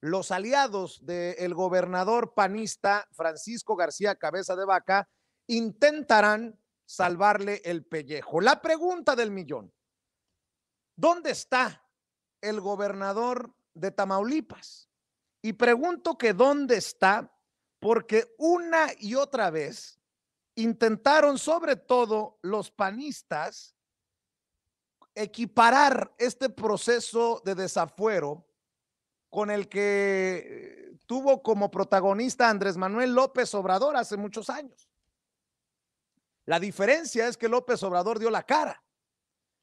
los aliados del gobernador panista Francisco García Cabeza de Vaca intentarán salvarle el pellejo. La pregunta del millón, ¿dónde está el gobernador de Tamaulipas? Y pregunto que dónde está porque una y otra vez intentaron sobre todo los panistas equiparar este proceso de desafuero con el que eh, tuvo como protagonista Andrés Manuel López Obrador hace muchos años. La diferencia es que López Obrador dio la cara.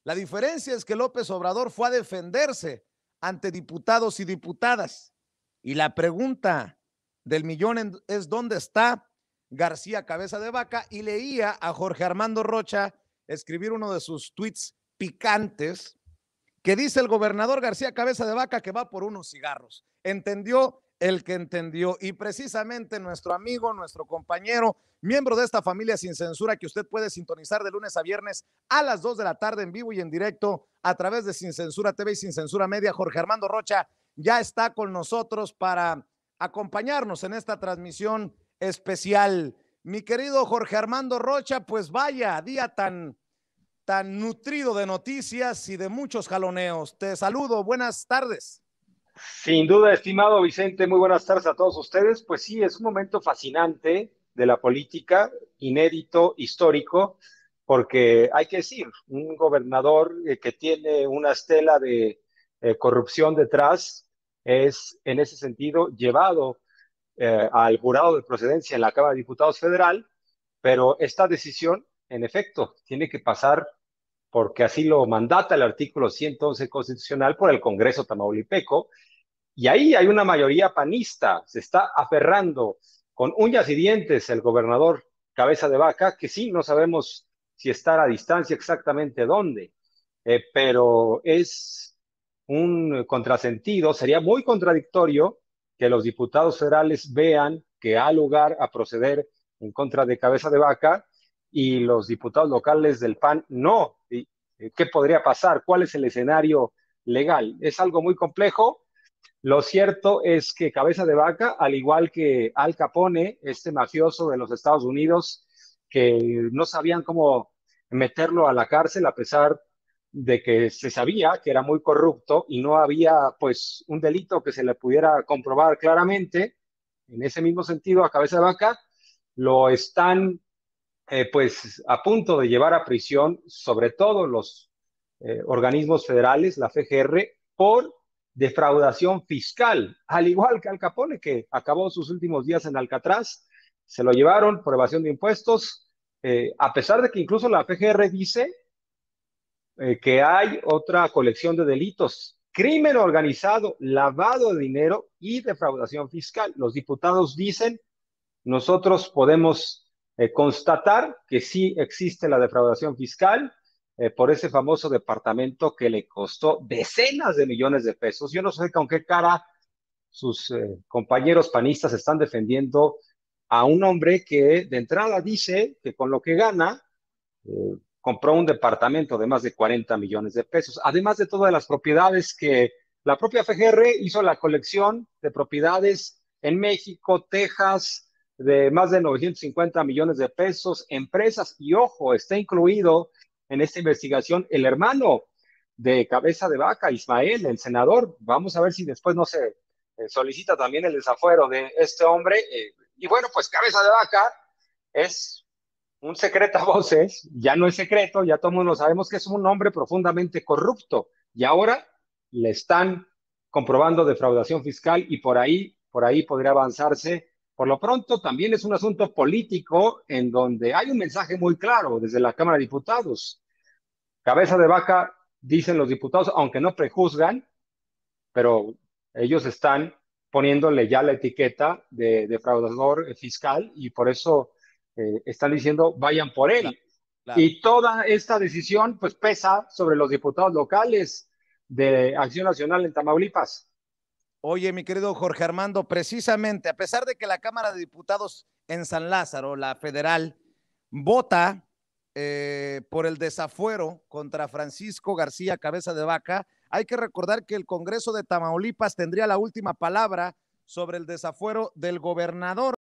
La diferencia es que López Obrador fue a defenderse ante diputados y diputadas. Y la pregunta del millón es dónde está García Cabeza de Vaca. Y leía a Jorge Armando Rocha escribir uno de sus tweets picantes que dice el gobernador García Cabeza de Vaca que va por unos cigarros. Entendió el que entendió. Y precisamente nuestro amigo, nuestro compañero, miembro de esta familia sin censura que usted puede sintonizar de lunes a viernes a las dos de la tarde en vivo y en directo a través de Sin Censura TV y Sin Censura Media, Jorge Armando Rocha ya está con nosotros para acompañarnos en esta transmisión especial. Mi querido Jorge Armando Rocha, pues vaya día tan tan nutrido de noticias y de muchos jaloneos. Te saludo, buenas tardes. Sin duda, estimado Vicente, muy buenas tardes a todos ustedes. Pues sí, es un momento fascinante de la política, inédito, histórico, porque hay que decir, un gobernador eh, que tiene una estela de eh, corrupción detrás es, en ese sentido, llevado eh, al jurado de procedencia en la Cámara de Diputados Federal, pero esta decisión en efecto, tiene que pasar, porque así lo mandata el artículo 111 constitucional, por el Congreso Tamaulipeco. Y ahí hay una mayoría panista, se está aferrando con uñas y dientes el gobernador Cabeza de Vaca, que sí, no sabemos si está a distancia exactamente dónde, eh, pero es un contrasentido, sería muy contradictorio que los diputados federales vean que ha lugar a proceder en contra de cabeza de vaca y los diputados locales del PAN no. Eh, ¿Qué podría pasar? ¿Cuál es el escenario legal? Es algo muy complejo. Lo cierto es que Cabeza de Vaca, al igual que Al Capone, este mafioso de los Estados Unidos, que no sabían cómo meterlo a la cárcel a pesar de que se sabía que era muy corrupto y no había pues un delito que se le pudiera comprobar claramente, en ese mismo sentido a cabeza de vaca, lo están eh, pues a punto de llevar a prisión sobre todo los eh, organismos federales, la FGR, por defraudación fiscal, al igual que Al Capone, que acabó sus últimos días en Alcatraz, se lo llevaron por evasión de impuestos, eh, a pesar de que incluso la FGR dice que hay otra colección de delitos, crimen organizado, lavado de dinero y defraudación fiscal. Los diputados dicen, nosotros podemos eh, constatar que sí existe la defraudación fiscal eh, por ese famoso departamento que le costó decenas de millones de pesos. Yo no sé con qué cara sus eh, compañeros panistas están defendiendo a un hombre que de entrada dice que con lo que gana compró un departamento de más de 40 millones de pesos, además de todas las propiedades que la propia FGR hizo la colección de propiedades en México, Texas, de más de 950 millones de pesos, empresas, y ojo, está incluido en esta investigación el hermano de cabeza de vaca, Ismael, el senador. Vamos a ver si después no se eh, solicita también el desafuero de este hombre. Eh, y bueno, pues cabeza de vaca es un secreto a voces, ya no es secreto, ya todos lo sabemos que es un hombre profundamente corrupto y ahora le están comprobando defraudación fiscal y por ahí, por ahí podría avanzarse por lo pronto, también es un asunto político en donde hay un mensaje muy claro desde la Cámara de Diputados. Cabeza de vaca, dicen los diputados, aunque no prejuzgan, pero ellos están poniéndole ya la etiqueta de defraudador fiscal y por eso eh, están diciendo vayan por él. Y toda esta decisión pues pesa sobre los diputados locales de Acción Nacional en Tamaulipas. Oye, mi querido Jorge Armando, precisamente, a pesar de que la Cámara de Diputados en San Lázaro, la federal, vota eh, por el desafuero contra Francisco García Cabeza de Vaca, hay que recordar que el Congreso de Tamaulipas tendría la última palabra sobre el desafuero del gobernador.